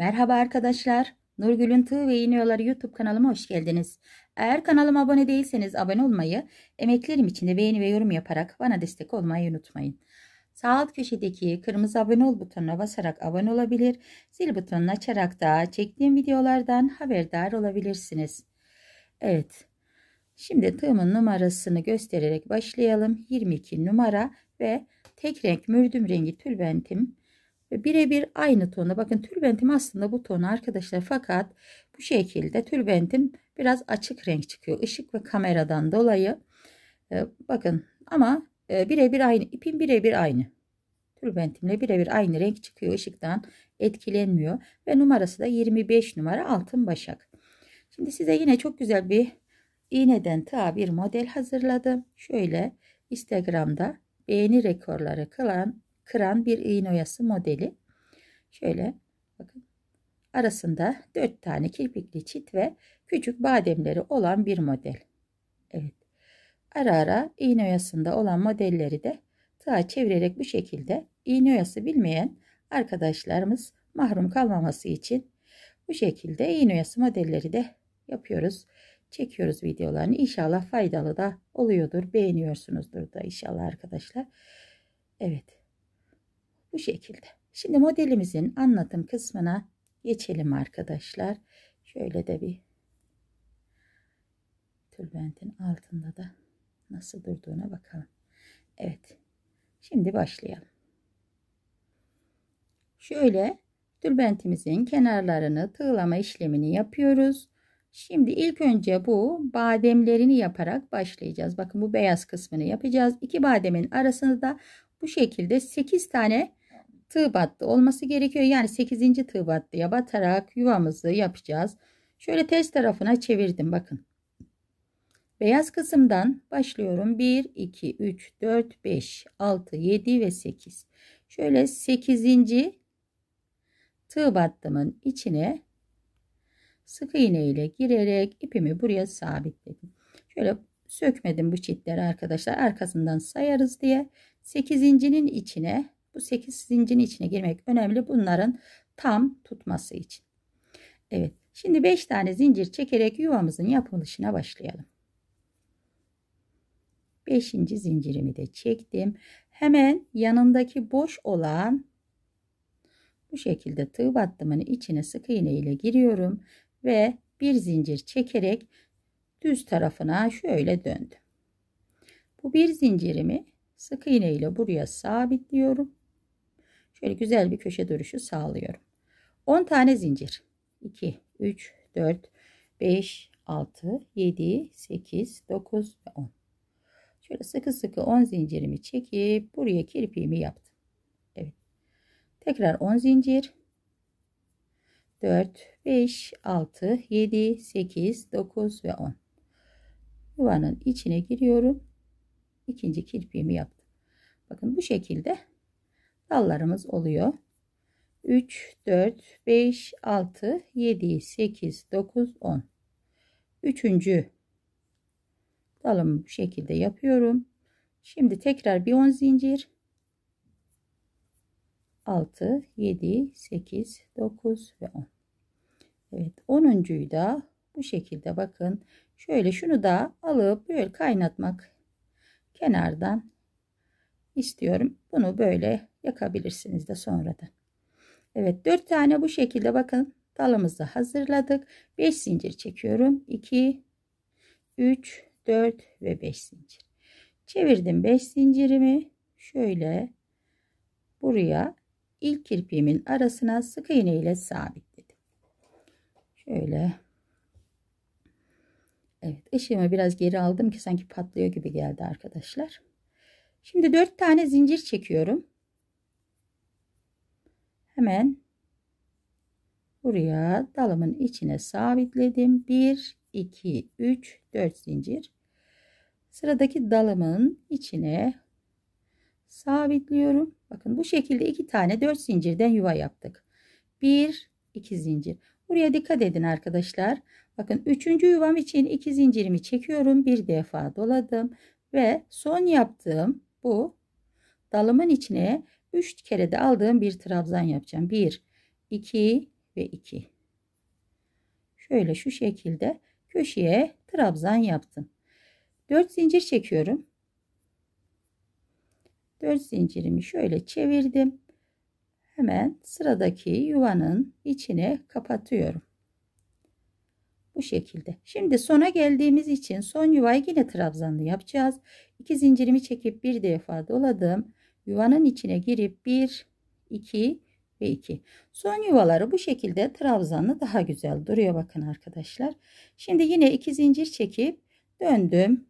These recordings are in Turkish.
Merhaba arkadaşlar. Nurgül'ün Tığ ve İğneyoları YouTube kanalıma hoş geldiniz. Eğer kanalıma abone değilseniz abone olmayı, emeklerim için de beğeni ve yorum yaparak bana destek olmayı unutmayın. Sağ alt köşedeki kırmızı abone ol butonuna basarak abone olabilir, zil butonunu açarak da çektiğim videolardan haberdar olabilirsiniz. Evet, şimdi tığımın numarasını göstererek başlayalım. 22 numara ve tek renk mürdüm rengi tülbentim ve birebir aynı tona. Bakın tülbentim aslında bu tonu arkadaşlar. Fakat bu şekilde tülbentim biraz açık renk çıkıyor. Işık ve kameradan dolayı. E, bakın ama e, birebir aynı. ipin birebir aynı. Tülbentimle birebir aynı renk çıkıyor. ışıktan etkilenmiyor. Ve numarası da 25 numara altın başak. Şimdi size yine çok güzel bir iğneden ta bir model hazırladım. Şöyle Instagram'da beğeni rekorları kıran kıran bir iğne oyası modeli. Şöyle bakın arasında 4 tane kirpikli çit ve küçük bademleri olan bir model. Evet. Ara ara iğne oyasında olan modelleri de tığa çevirerek bu şekilde iğne oyası bilmeyen arkadaşlarımız mahrum kalmaması için bu şekilde iğne oyası modelleri de yapıyoruz. Çekiyoruz videolarını. İnşallah faydalı da oluyordur. Beğeniyorsunuzdur da inşallah arkadaşlar. Evet. Bu şekilde. Şimdi modelimizin anlatım kısmına geçelim arkadaşlar. Şöyle de bir tülbentin altında da nasıl durduğuna bakalım. Evet. Şimdi başlayalım. Şöyle tülbentimizin kenarlarını tığlama işlemini yapıyoruz. Şimdi ilk önce bu bademlerini yaparak başlayacağız. Bakın bu beyaz kısmını yapacağız. İki bademin arasında bu şekilde 8 tane tığ olması gerekiyor. Yani 8. tığ batarak yuvamızı yapacağız. Şöyle ters tarafına çevirdim bakın. Beyaz kısımdan başlıyorum. 1, 2, 3, 4, 5, 6, 7 ve 8. Şöyle 8. tığ battımın içine sık iğne ile girerek ipimi buraya sabitledim. Şöyle sökmedim bu çitleri arkadaşlar. Arkasından sayarız diye. 8.'nin içine bu 8 zincirin içine girmek önemli. Bunların tam tutması için. Evet. Şimdi 5 tane zincir çekerek yuvamızın yapılışına başlayalım. 5. zincirimi de çektim. Hemen yanındaki boş olan bu şekilde tığ battımının içine sık iğne ile giriyorum ve bir zincir çekerek düz tarafına şöyle döndüm. Bu bir zincirimi sık iğne ile buraya sabitliyorum. Şöyle güzel bir köşe duruşu sağlıyorum. 10 tane zincir. 2, 3, 4, 5, 6, 7, 8, 9 ve 10. Şöyle sıkı sıkı 10 zincirimi çekip buraya kirpiğimi yaptım. Evet. Tekrar 10 zincir. 4, 5, 6, 7, 8, 9 ve 10. Yuvanın içine giriyorum. İkinci kirpiğimi yaptım. Bakın bu şekilde dallarımız oluyor. 3, 4, 5, 6, 7, 8, 9, 10. Üçüncü dalım bu şekilde yapıyorum. Şimdi tekrar bir 10 zincir. 6, 7, 8, 9 ve 10. Evet 10.'yu da bu şekilde bakın. Şöyle şunu da alıp böyle kaynatmak kenardan istiyorum. Bunu böyle yakabilirsiniz de sonra da. Evet 4 tane bu şekilde bakın dalımızı hazırladık. 5 zincir çekiyorum. 2 3 4 ve 5 zincir. Çevirdim 5 zincirimi. Şöyle buraya ilk kirpiğimin arasına sık iğne ile sabitledim. Şöyle Evet ışığımı biraz geri aldım ki sanki patlıyor gibi geldi arkadaşlar. Şimdi 4 tane zincir çekiyorum. Hemen buraya dalımın içine sabitledim. 1, 2, 3, 4 zincir. Sıradaki dalımın içine sabitliyorum. Bakın bu şekilde iki tane 4 zincirden yuva yaptık. 1, 2 zincir. Buraya dikkat edin arkadaşlar. Bakın 3. yuvam için 2 zincirimi çekiyorum. Bir defa doladım ve son yaptığım bu. Dalımın içine 3 kere de aldığım bir trabzan yapacağım. 1, 2 ve 2. Şöyle şu şekilde köşeye trabzan yaptım. 4 zincir çekiyorum. 4 zincirimi şöyle çevirdim. Hemen sıradaki yuvanın içine kapatıyorum. Bu şekilde. Şimdi sona geldiğimiz için son yuvayı yine trabzanlı yapacağız. İki zincirimi çekip bir defa doladım. Yuvanın içine girip 1, 2 ve 2. Son yuvaları bu şekilde trabzanlı daha güzel duruyor bakın arkadaşlar. Şimdi yine iki zincir çekip döndüm.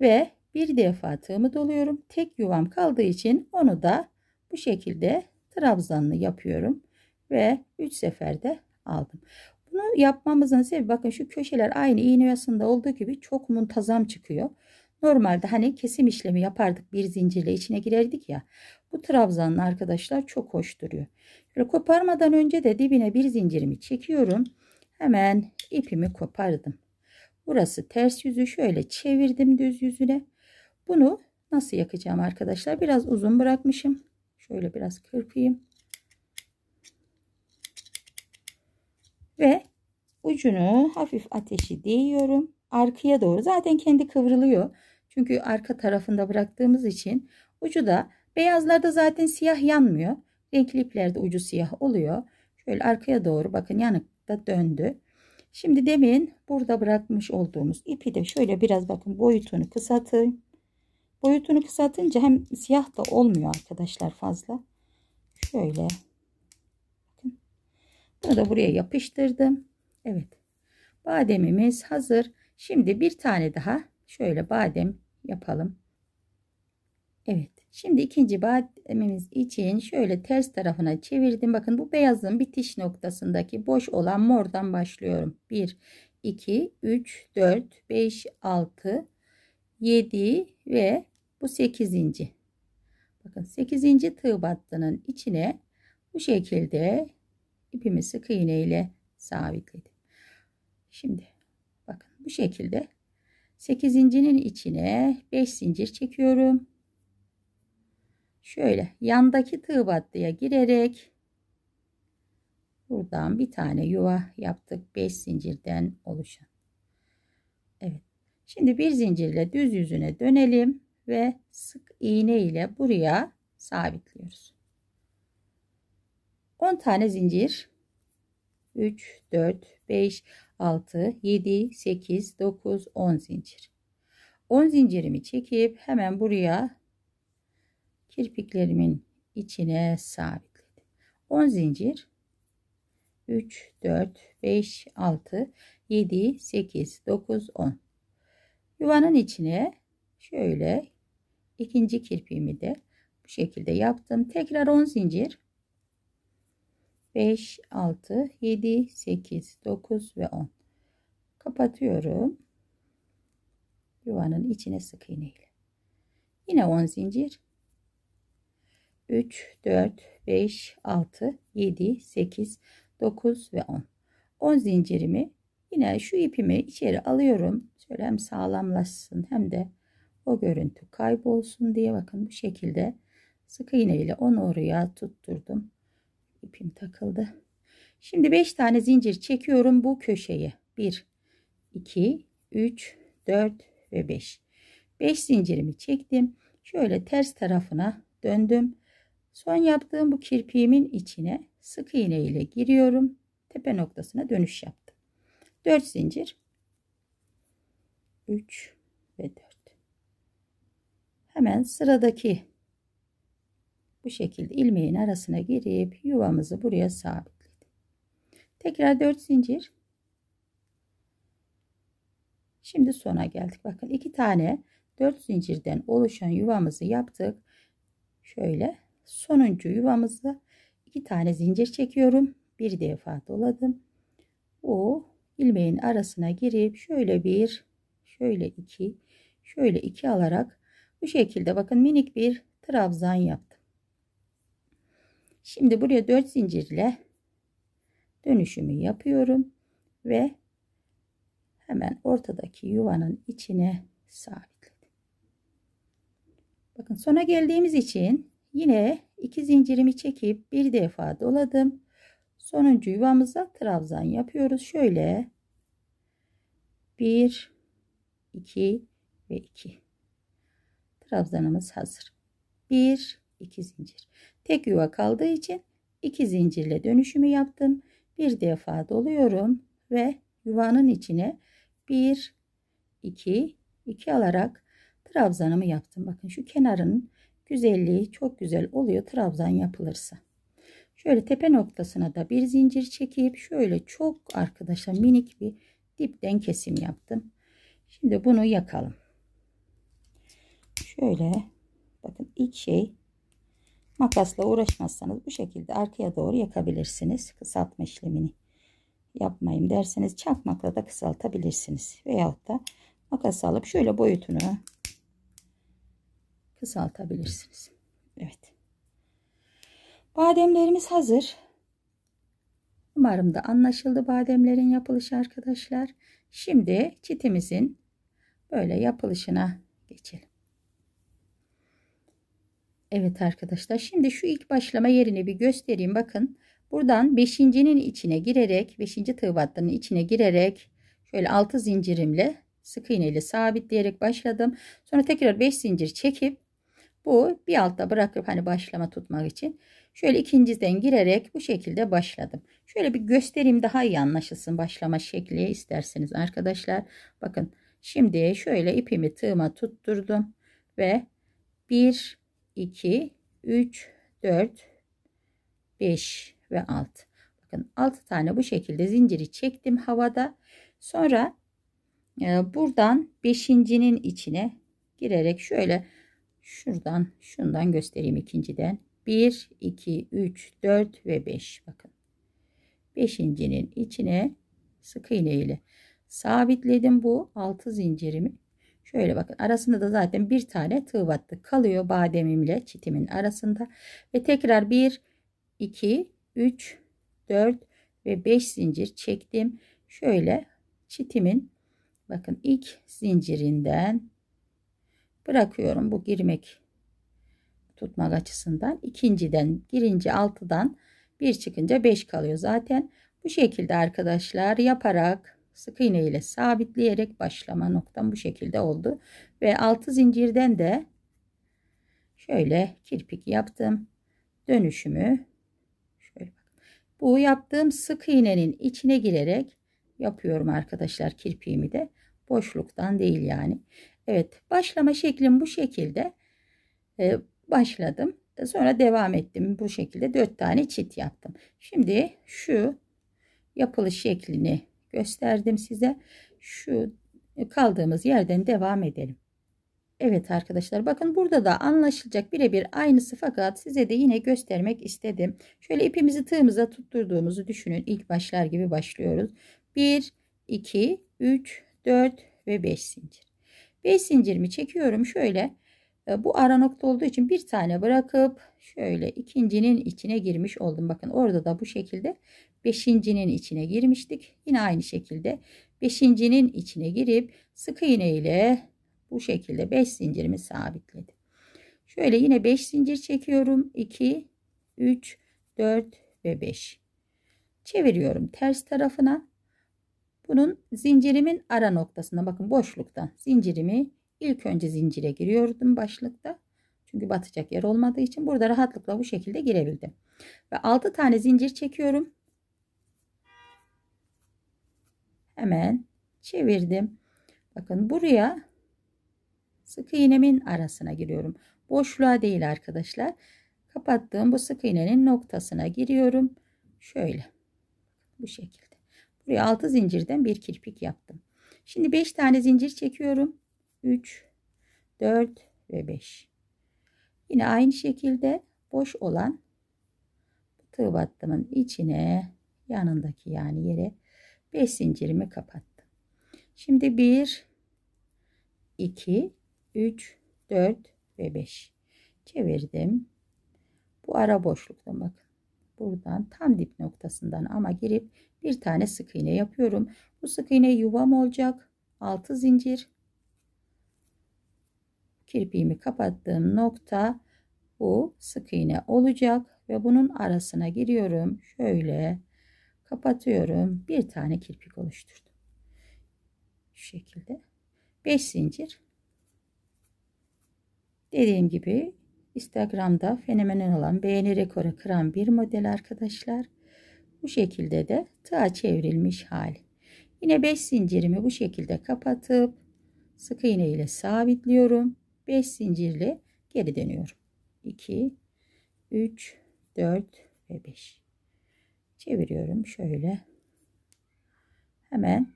Ve bir defa tığımı doluyorum. Tek yuvam kaldığı için onu da bu şekilde trabzanlı yapıyorum. Ve 3 seferde aldım. Bunu yapmamızın sebebi bakın şu köşeler aynı iğne yasında olduğu gibi çok muntazam çıkıyor. Normalde hani kesim işlemi yapardık bir zincirle içine girerdik ya. Bu trabzanın arkadaşlar çok hoş duruyor. Böyle koparmadan önce de dibine bir zincirimi çekiyorum. Hemen ipimi kopardım. Burası ters yüzü şöyle çevirdim düz yüzüne. Bunu nasıl yakacağım arkadaşlar? Biraz uzun bırakmışım. Şöyle biraz kırpayım. Ve ucunu hafif ateşi değiyorum. Arkaya doğru zaten kendi kıvrılıyor. Çünkü arka tarafında bıraktığımız için ucu da beyazlarda zaten siyah yanmıyor. Renkli iplerde ucu siyah oluyor. Şöyle arkaya doğru bakın yanık da döndü. Şimdi demin burada bırakmış olduğumuz ipi de şöyle biraz bakın boyutunu kısaltayım. Boyutunu kısaltınca hem siyah da olmuyor arkadaşlar fazla. Şöyle bunu da buraya yapıştırdım. Evet. Bademimiz hazır. Şimdi bir tane daha şöyle badem yapalım. Evet. Şimdi ikinci bademimiz için şöyle ters tarafına çevirdim. Bakın bu beyazın bitiş noktasındaki boş olan mordan başlıyorum. 1, 2, 3, 4, 5, 6, 7 ve bu 8. Bakın 8. tığ battının içine bu şekilde Ipimizi sık iğne ile sabitledim. Şimdi bakın bu şekilde 8 zincirin içine 5 zincir çekiyorum. Şöyle yandaki tığ battıya girerek buradan bir tane yuva yaptık 5 zincirden oluşan. Evet. Şimdi bir zincirle düz yüzüne dönelim ve sık iğne ile buraya sabitliyoruz. 10 tane zincir 3 4 5 6 7 8 9 10 zincir 10 zincirimi çekip hemen buraya kirpiklerimin içine sabitledim 10 zincir 3 4 5 6 7 8 9 10 yuvanın içine şöyle ikinci kirpiğimi de bu şekilde yaptım tekrar 10 zincir 5, 6, 7, 8, 9 ve 10. Kapatıyorum. Yuvanın içine sık iğne ile. Yine 10 zincir. 3, 4, 5, 6, 7, 8, 9 ve 10. 10 zincirimi yine şu ipimi içeri alıyorum. Şöyle hem sağlamlaşsın hem de o görüntü kaybolsun diye bakın bu şekilde sık iğne ile onu oraya tutturdum ipim takıldı. Şimdi 5 tane zincir çekiyorum bu köşeye. 1 2 3 4 ve 5. 5 zincirimi çektim. Şöyle ters tarafına döndüm. Son yaptığım bu kirpiğimin içine sık iğne ile giriyorum. Tepe noktasına dönüş yaptım. 4 zincir. 3 ve 4. Hemen sıradaki bu şekilde ilmeğin arasına girip yuvamızı buraya sabitledim. Tekrar 4 zincir. Şimdi sona geldik. Bakın iki tane 4 zincirden oluşan yuvamızı yaptık. Şöyle sonuncu yuvamızı iki tane zincir çekiyorum. Bir defa doladım. O ilmeğin arasına girip şöyle bir, şöyle iki, şöyle iki alarak bu şekilde bakın minik bir trabzan yaptım. Şimdi buraya 4 zincirle dönüşümü yapıyorum ve hemen ortadaki yuvanın içine sabitledim. Bakın sona geldiğimiz için yine iki zincirimi çekip bir defa doladım. Sonuncu yuvamıza trabzan yapıyoruz. Şöyle 1 2 ve 2 trabzanımız hazır. 1 2 zincir. Tek yuva kaldığı için iki zincirle dönüşümü yaptım. Bir defa doluyorum ve yuvanın içine 1 2 2 alarak trabzanımı yaptım. Bakın şu kenarın güzelliği çok güzel oluyor trabzan yapılırsa. Şöyle tepe noktasına da bir zincir çekip şöyle çok arkadaşlar minik bir dipten kesim yaptım. Şimdi bunu yakalım. Şöyle bakın ilk şey Makasla uğraşmazsanız bu şekilde arkaya doğru yakabilirsiniz. Kısaltma işlemini yapmayayım derseniz çakmakla da kısaltabilirsiniz. Veyahut da makas alıp şöyle boyutunu kısaltabilirsiniz. Evet. Bademlerimiz hazır. Umarım da anlaşıldı bademlerin yapılışı arkadaşlar. Şimdi çitimizin böyle yapılışına geçelim. Evet arkadaşlar şimdi şu ilk başlama yerini bir göstereyim. Bakın buradan beşincinin içine girerek beşinci tığ battının içine girerek şöyle altı zincirimle sık iğneyle sabitleyerek başladım. Sonra tekrar 5 zincir çekip bu bir altta bırakıp hani başlama tutmak için şöyle ikinciden girerek bu şekilde başladım. Şöyle bir göstereyim daha iyi anlaşılsın başlama şekli isterseniz arkadaşlar. Bakın şimdi şöyle ipimi tığıma tutturdum ve 1 2, 3, 4, 5 ve 6. Bakın 6 tane bu şekilde zinciri çektim havada. Sonra e, buradan 5.'nin içine girerek şöyle şuradan şundan göstereyim ikinciden. 1, 2, 3, 4 ve 5. Bakın. 5.'nin içine sık iğne ile sabitledim bu 6 zincirimi. Şöyle bakın arasında da zaten bir tane tığ battı kalıyor bademimle çitimin arasında. Ve tekrar 1, 2, 3, 4 ve 5 zincir çektim. Şöyle çitimin bakın ilk zincirinden bırakıyorum bu girmek tutmak açısından. ikinciden girince 6'dan bir çıkınca 5 kalıyor zaten. Bu şekilde arkadaşlar yaparak sık iğne ile sabitleyerek başlama noktam bu şekilde oldu. Ve altı zincirden de şöyle kirpik yaptım. Dönüşümü şöyle bak. Bu yaptığım sık iğnenin içine girerek yapıyorum arkadaşlar kirpiğimi de. Boşluktan değil yani. Evet başlama şeklim bu şekilde. Ee, başladım. Sonra devam ettim. Bu şekilde dört tane çit yaptım. Şimdi şu yapılış şeklini gösterdim size. Şu kaldığımız yerden devam edelim. Evet arkadaşlar bakın burada da anlaşılacak birebir aynısı fakat size de yine göstermek istedim. Şöyle ipimizi tığımıza tutturduğumuzu düşünün. İlk başlar gibi başlıyoruz. 1, 2, 3, 4 ve 5 zincir. 5 zincirimi çekiyorum şöyle. E, bu ara nokta olduğu için bir tane bırakıp şöyle ikincinin içine girmiş oldum. Bakın orada da bu şekilde beşincinin içine girmiştik. Yine aynı şekilde beşincinin içine girip sık iğne ile bu şekilde 5 zincirimi sabitledim. Şöyle yine 5 zincir çekiyorum. 2, 3, 4 ve 5. Çeviriyorum ters tarafına. Bunun zincirimin ara noktasına bakın boşluktan zincirimi ilk önce zincire giriyordum başlıkta. Çünkü batacak yer olmadığı için burada rahatlıkla bu şekilde girebildim. Ve 6 tane zincir çekiyorum. hemen çevirdim. Bakın buraya sık iğnemin arasına giriyorum. Boşluğa değil arkadaşlar. Kapattığım bu sık iğnenin noktasına giriyorum. Şöyle. Bu şekilde. Buraya 6 zincirden bir kirpik yaptım. Şimdi 5 tane zincir çekiyorum. 3, 4 ve 5. Yine aynı şekilde boş olan tığ battımın içine yanındaki yani yere 5 zincirimi kapattım. Şimdi 1 2 3 4 ve 5 çevirdim. Bu ara boşlukta bakın. Buradan tam dip noktasından ama girip bir tane sık iğne yapıyorum. Bu sık iğne yuvam olacak. 6 zincir. Kirpiğimi kapattığım nokta bu sık iğne olacak ve bunun arasına giriyorum. Şöyle kapatıyorum. Bir tane kirpik oluşturdum. Şu şekilde. 5 zincir. Dediğim gibi Instagram'da fenomenal olan beğeni rekoru kıran bir model arkadaşlar. Bu şekilde de tığa çevrilmiş hali. Yine 5 zincirimi bu şekilde kapatıp sık iğne ile sabitliyorum. 5 zincirli geri dönüyorum. 2 3 4 ve 5 çeviriyorum şöyle. Hemen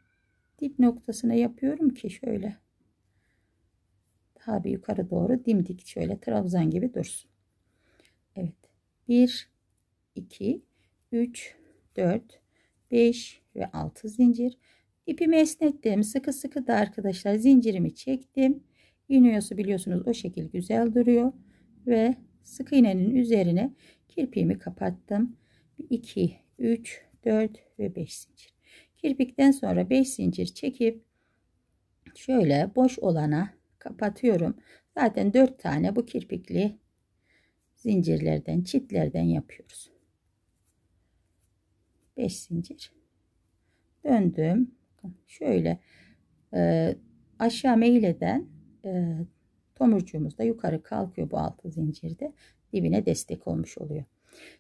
dip noktasına yapıyorum ki şöyle daha bir yukarı doğru dimdik şöyle trabzan gibi dursun. Evet. 1 2 3 4 5 ve 6 zincir. ipimi esnettim. Sıkı sıkı da arkadaşlar zincirimi çektim. İğnesi biliyorsunuz o şekil güzel duruyor ve sık iğnenin üzerine kirpiğimi kapattım. 2 3 4 ve 5 zincir kirpikten sonra 5 zincir çekip şöyle boş olana kapatıyorum zaten 4 tane bu kirpikli zincirlerden çitlerden yapıyoruz 5 zincir döndüm şöyle e, aşağı meyleden e, tomurcuğumuz da yukarı kalkıyor bu altı zincirde dibine destek olmuş oluyor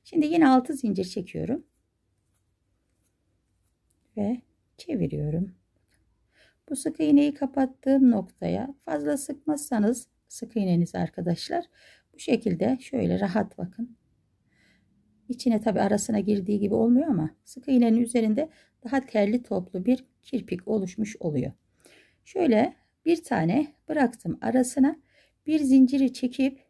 şimdi yine altı zincir çekiyorum ve çeviriyorum. Bu sık iğneyi kapattığım noktaya fazla sıkmazsanız sık iğneniz arkadaşlar bu şekilde şöyle rahat bakın. İçine tabi arasına girdiği gibi olmuyor ama sık iğnenin üzerinde daha terli toplu bir kirpik oluşmuş oluyor. Şöyle bir tane bıraktım arasına bir zinciri çekip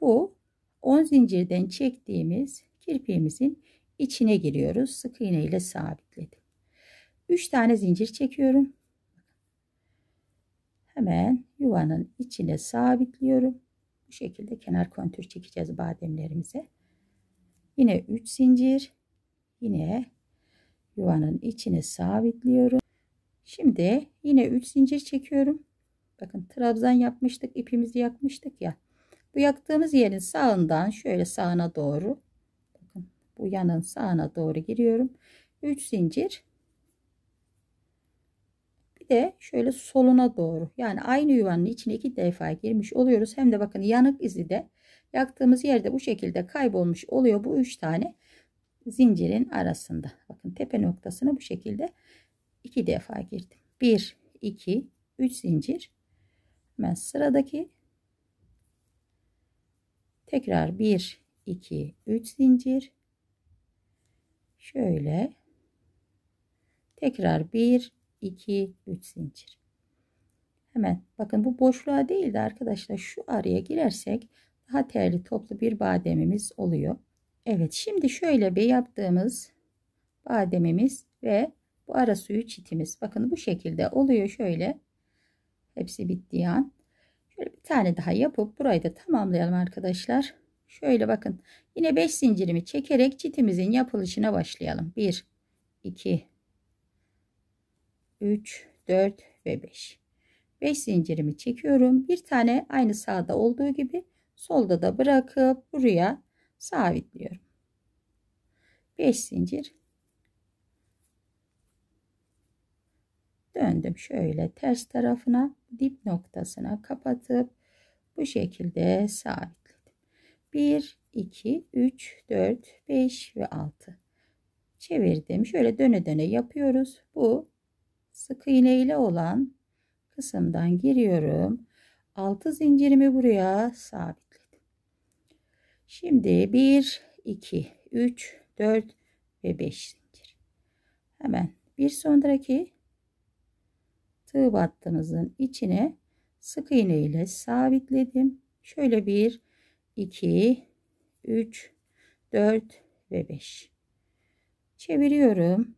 bu 10 zincirden çektiğimiz kirpiğimizin içine giriyoruz. Sık iğne ile sabitledim. 3 tane zincir çekiyorum. Hemen yuvanın içine sabitliyorum. Bu şekilde kenar kontür çekeceğiz bademlerimize. Yine 3 zincir. Yine yuvanın içine sabitliyorum. Şimdi yine 3 zincir çekiyorum. Bakın trabzan yapmıştık. ipimizi yakmıştık ya. Bu yaktığımız yerin sağından şöyle sağına doğru. Bakın bu yanın sağına doğru giriyorum. 3 zincir bir de şöyle soluna doğru yani aynı yuvanın içine iki defa girmiş oluyoruz. Hem de bakın yanık izi de yaktığımız yerde bu şekilde kaybolmuş oluyor. Bu üç tane zincirin arasında. Bakın tepe noktasını bu şekilde iki defa girdim. 1, 2, 3 zincir. Hemen sıradaki tekrar 1, 2, 3 zincir. Şöyle tekrar 1, 2 3 zincir hemen bakın bu boşluğa değil de arkadaşlar şu araya girersek daha terli toplu bir bademimiz oluyor Evet şimdi şöyle bir yaptığımız bademimiz ve bu ara suyu çitimiz bakın bu şekilde oluyor şöyle hepsi bittiği an şöyle bir tane daha yapıp burayı da tamamlayalım arkadaşlar şöyle bakın yine 5 zincirimi çekerek çitimizin yapılışına başlayalım 1 2 3, 4 ve 5. 5 zincirimi çekiyorum. Bir tane aynı sağda olduğu gibi solda da bırakıp buraya sabitliyorum. 5 zincir döndüm şöyle ters tarafına dip noktasına kapatıp bu şekilde sabitledim. 1 2 3 4 5 ve 6 çevirdim. Şöyle döne döne yapıyoruz. Bu sık iğne ile olan kısımdan giriyorum. 6 zincirimi buraya sabitledim. Şimdi 1 2 3 4 ve 5 zincir. Hemen bir sonraki tığ battığımızın içine sık iğne ile sabitledim. Şöyle 1 2 3 4 ve 5. Çeviriyorum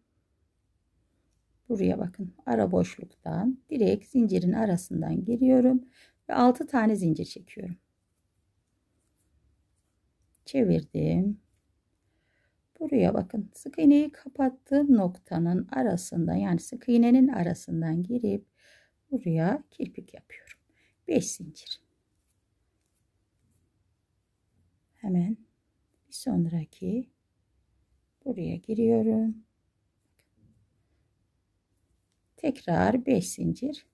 buraya bakın ara boşluktan direkt zincirin arasından giriyorum ve 6 tane zincir çekiyorum. Çevirdim. Buraya bakın sık iğneyi kapattığım noktanın arasından yani sık iğnenin arasından girip buraya kirpik yapıyorum. 5 zincir. Hemen bir sonraki buraya giriyorum tekrar 5 zincir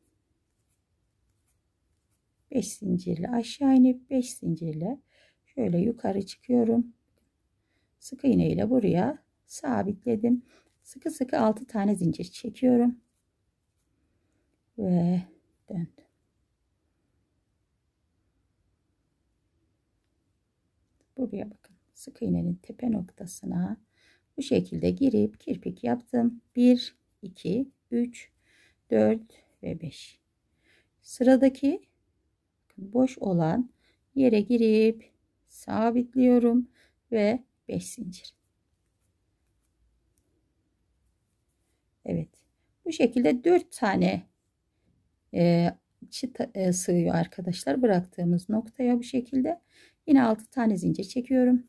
5 zincirle aşağı inip 5 zincirle şöyle yukarı çıkıyorum sık iğne ile buraya sabitledim sıkı sıkı 6 tane zincir çekiyorum ve döndüm buraya bakın sık iğnenin tepe noktasına bu şekilde girip kirpik yaptım 1 2 3 4 ve 5. Sıradaki boş olan yere girip sabitliyorum ve 5 zincir. Evet. Bu şekilde 4 tane e, çıt e, sığıyor arkadaşlar. Bıraktığımız noktaya bu şekilde. Yine 6 tane zincir çekiyorum.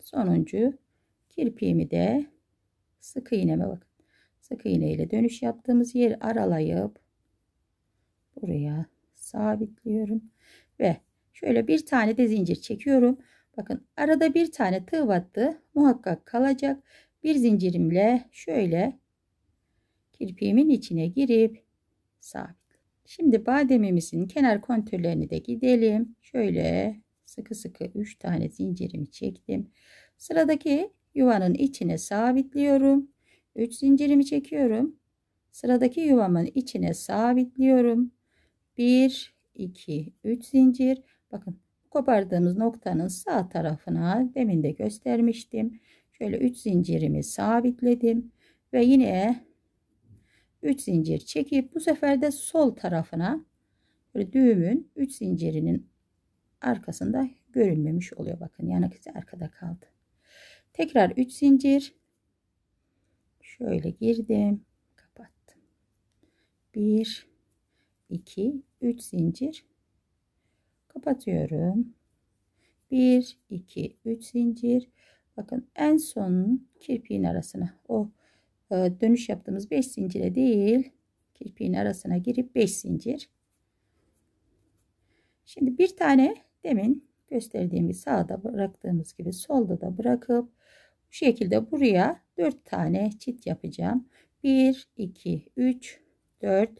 Sonuncu kirpiğimi de sık iğneme bakın sık iğne ile dönüş yaptığımız yeri aralayıp buraya sabitliyorum ve şöyle bir tane de zincir çekiyorum. Bakın arada bir tane tığ battı muhakkak kalacak. Bir zincirimle şöyle kirpiğimin içine girip sabit. Şimdi bademimizin kenar kontürlerini de gidelim. Şöyle sıkı sıkı 3 tane zincirimi çektim. Sıradaki yuvanın içine sabitliyorum. 3 zincirimi çekiyorum. Sıradaki yuvamın içine sabitliyorum. 1 2 3 zincir. Bakın kopardığımız noktanın sağ tarafına demin de göstermiştim. Şöyle 3 zincirimi sabitledim ve yine 3 zincir çekip bu sefer de sol tarafına böyle düğümün 3 zincirinin arkasında görünmemiş oluyor bakın yanık izi arkada kaldı. Tekrar 3 zincir Şöyle girdim. Kapattım. 1 2 3 zincir kapatıyorum. 1 2 3 zincir. Bakın en son kirpiğin arasına o e, dönüş yaptığımız 5 zincire değil kirpiğin arasına girip 5 zincir. Şimdi bir tane demin gösterdiğim gibi sağda bıraktığımız gibi solda da bırakıp bu şekilde buraya 4 tane çit yapacağım. 1, 2, 3, 4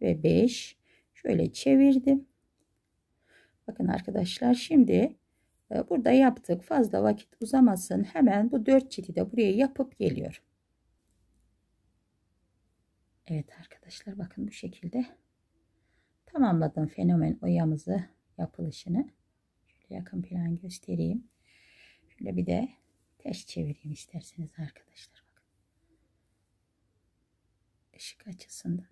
ve 5. Şöyle çevirdim. Bakın arkadaşlar şimdi e, burada yaptık. Fazla vakit uzamasın. Hemen bu 4 çiti de buraya yapıp geliyor. Evet arkadaşlar bakın bu şekilde tamamladım fenomen oyamızı yapılışını. Şöyle yakın plan göstereyim. Şöyle bir de Ters çevireyim isterseniz arkadaşlar. Bakın. Işık açısından.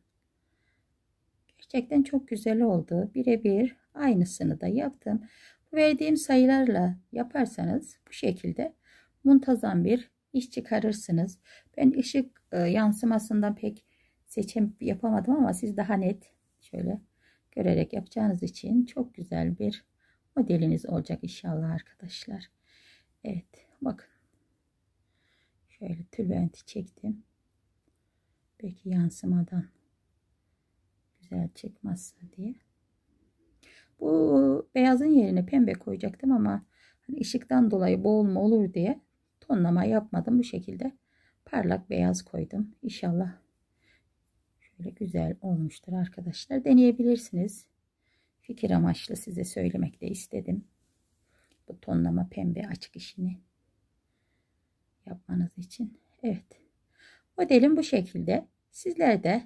Gerçekten çok güzel oldu. Birebir aynısını da yaptım. Verdiğim sayılarla yaparsanız bu şekilde muntazam bir iş çıkarırsınız. Ben ışık e, yansımasından pek seçim yapamadım ama siz daha net şöyle görerek yapacağınız için çok güzel bir modeliniz olacak inşallah arkadaşlar. Evet bakın Şöyle tülbenti çektim. Belki yansımadan güzel çıkmasın diye. Bu beyazın yerine pembe koyacaktım ama hani ışıktan dolayı boğulma olur diye tonlama yapmadım. Bu şekilde parlak beyaz koydum. İnşallah şöyle güzel olmuştur arkadaşlar. Deneyebilirsiniz. Fikir amaçlı size söylemek de istedim. Bu tonlama pembe açık işini yapmanız için. Evet. Modelim bu şekilde. Sizler de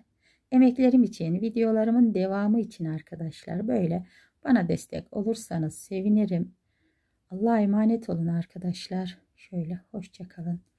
emeklerim için, videolarımın devamı için arkadaşlar böyle bana destek olursanız sevinirim. Allah'a emanet olun arkadaşlar. Şöyle hoşça kalın.